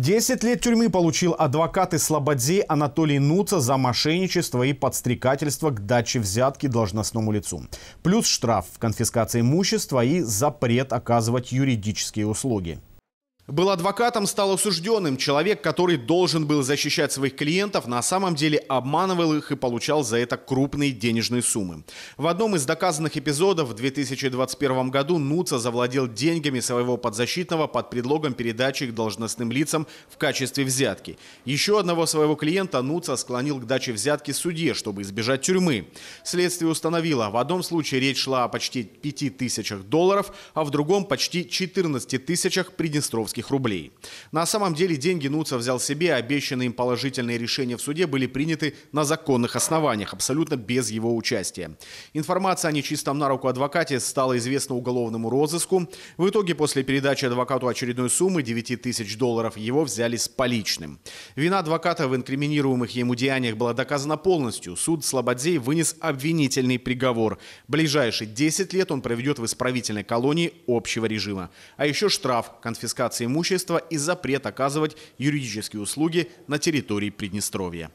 10 лет тюрьмы получил адвокат из Слободзей Анатолий Нуца за мошенничество и подстрекательство к даче взятки должностному лицу. Плюс штраф, в конфискации имущества и запрет оказывать юридические услуги. Был адвокатом, стал осужденным. Человек, который должен был защищать своих клиентов, на самом деле обманывал их и получал за это крупные денежные суммы. В одном из доказанных эпизодов в 2021 году Нуца завладел деньгами своего подзащитного под предлогом передачи их должностным лицам в качестве взятки. Еще одного своего клиента Нуца склонил к даче взятки суде, чтобы избежать тюрьмы. Следствие установило, в одном случае речь шла о почти 5 тысячах долларов, а в другом почти 14 тысячах приднестровских российских рублей. На самом деле деньги Нуца взял себе, а обещанные им положительные решения в суде были приняты на законных основаниях, абсолютно без его участия. Информация о нечистом на руку адвокате стала известна уголовному розыску. В итоге после передачи адвокату очередной суммы 9 тысяч долларов его взяли с поличным. Вина адвоката в инкриминируемых ему деяниях была доказана полностью. Суд Слободзей вынес обвинительный приговор. Ближайшие 10 лет он проведет в исправительной колонии общего режима. А еще штраф конфискации имущества и запрет оказывать юридические услуги на территории Приднестровья.